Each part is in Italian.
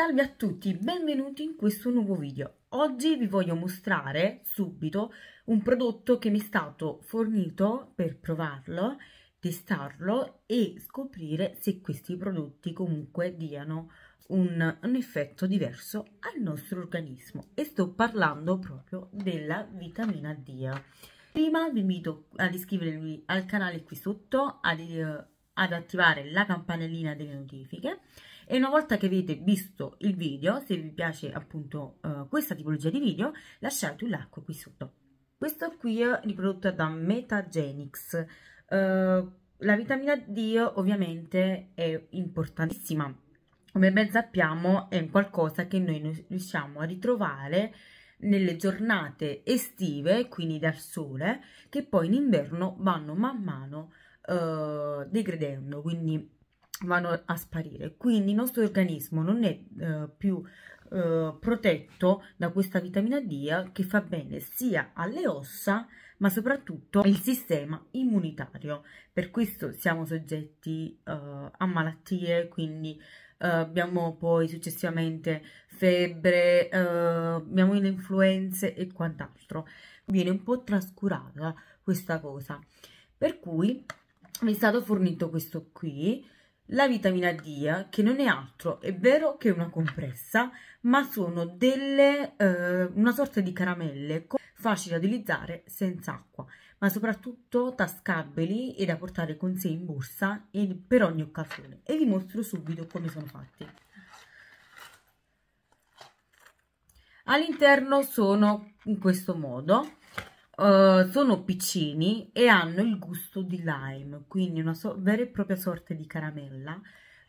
Salve a tutti, benvenuti in questo nuovo video. Oggi vi voglio mostrare subito un prodotto che mi è stato fornito per provarlo, testarlo e scoprire se questi prodotti comunque diano un, un effetto diverso al nostro organismo e sto parlando proprio della vitamina D. Prima vi invito ad iscrivervi al canale qui sotto, ad, eh, ad attivare la campanellina delle notifiche e una volta che avete visto il video, se vi piace appunto uh, questa tipologia di video, lasciate un like qui sotto. Questo qui è riprodotto da Metagenics. Uh, eh, la vitamina D ovviamente è importantissima. Come ben sappiamo è qualcosa che noi riusciamo a ritrovare nelle giornate estive, quindi dal sole, che poi in inverno vanno man mano uh, eh, degradando, quindi vanno a sparire. Quindi il nostro organismo non è eh, più eh, protetto da questa vitamina D che fa bene sia alle ossa ma soprattutto al sistema immunitario. Per questo siamo soggetti eh, a malattie, quindi eh, abbiamo poi successivamente febbre, eh, abbiamo le influenze e quant'altro. Viene un po' trascurata questa cosa. Per cui mi è stato fornito questo qui, la vitamina D, che non è altro, è vero che è una compressa, ma sono delle, eh, una sorta di caramelle facili da utilizzare senza acqua, ma soprattutto tascabili e da portare con sé in borsa per ogni occasione. E vi mostro subito come sono fatti. All'interno sono in questo modo eh, sono piccini e hanno il gusto di lime, quindi una so vera e propria sorta di caramella,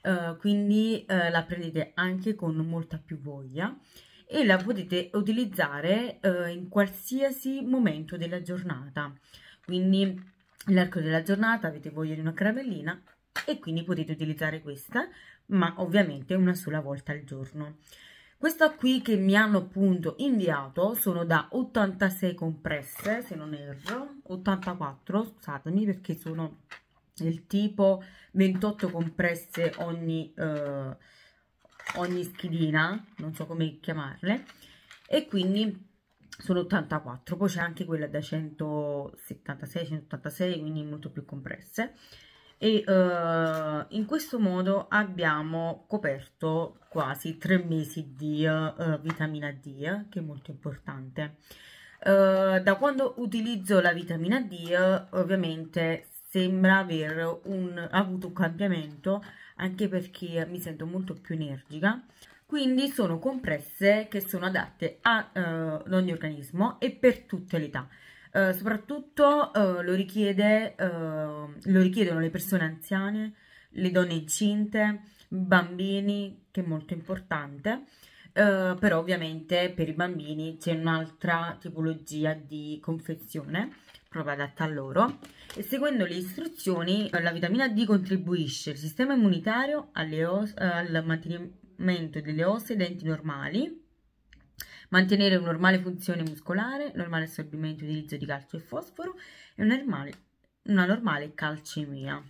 uh, quindi uh, la prendete anche con molta più voglia e la potete utilizzare in qualsiasi momento della giornata, quindi all'arco della giornata avete voglia di una caramellina e quindi potete utilizzare questa, ma ovviamente una sola volta al giorno questa qui che mi hanno appunto inviato sono da 86 compresse se non erro 84 scusatemi perché sono del tipo 28 compresse ogni, eh, ogni schedina non so come chiamarle e quindi sono 84 poi c'è anche quella da 176 186 quindi molto più compresse e uh, in questo modo abbiamo coperto quasi tre mesi di uh, vitamina D che è molto importante uh, da quando utilizzo la vitamina D ovviamente sembra aver un, avuto un cambiamento anche perché mi sento molto più energica quindi sono compresse che sono adatte ad ogni organismo e per tutte le età eh, soprattutto eh, lo, richiede, eh, lo richiedono le persone anziane, le donne incinte, bambini, che è molto importante, eh, però ovviamente per i bambini c'è un'altra tipologia di confezione proprio adatta a loro e seguendo le istruzioni eh, la vitamina D contribuisce al sistema immunitario alle al mantenimento delle ossa e denti normali mantenere una normale funzione muscolare, normale assorbimento e utilizzo di calcio e fosforo e una normale, una normale calcemia.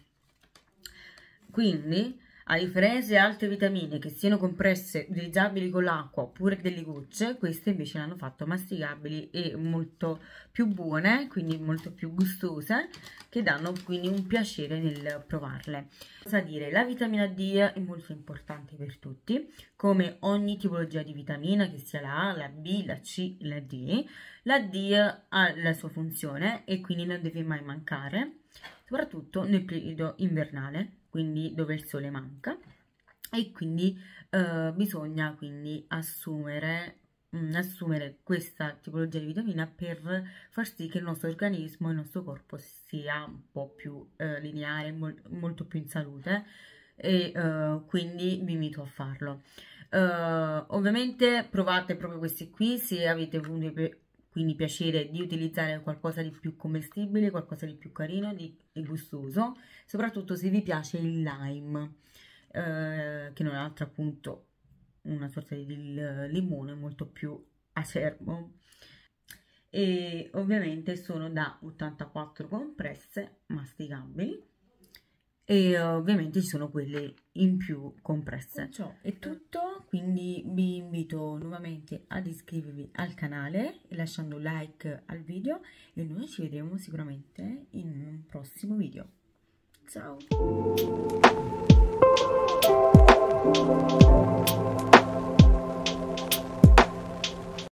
Quindi a differenza di altre vitamine che siano compresse, utilizzabili con l'acqua oppure delle gocce, queste invece l'hanno fatto masticabili e molto più buone, quindi molto più gustose, che danno quindi un piacere nel provarle. Cosa dire? La vitamina D è molto importante per tutti, come ogni tipologia di vitamina, che sia la A, la B, la C, la D. La D ha la sua funzione e quindi non deve mai mancare, soprattutto nel periodo invernale quindi dove il sole manca e quindi eh, bisogna quindi assumere mm, assumere questa tipologia di vitamina per far sì che il nostro organismo il nostro corpo sia un po' più eh, lineare, mol molto più in salute e eh, quindi vi invito a farlo. Eh, ovviamente provate proprio questi qui se avete avuto quindi piacere di utilizzare qualcosa di più commestibile, qualcosa di più carino e gustoso, soprattutto se vi piace il lime, eh, che non è altro appunto una sorta di limone molto più acerbo. E ovviamente sono da 84 compresse masticabili e ovviamente ci sono quelle in più compresse. Ciò è tutto, quindi vi invito nuovamente ad iscrivervi al canale lasciando like al video e noi ci vedremo sicuramente in un prossimo video. Ciao!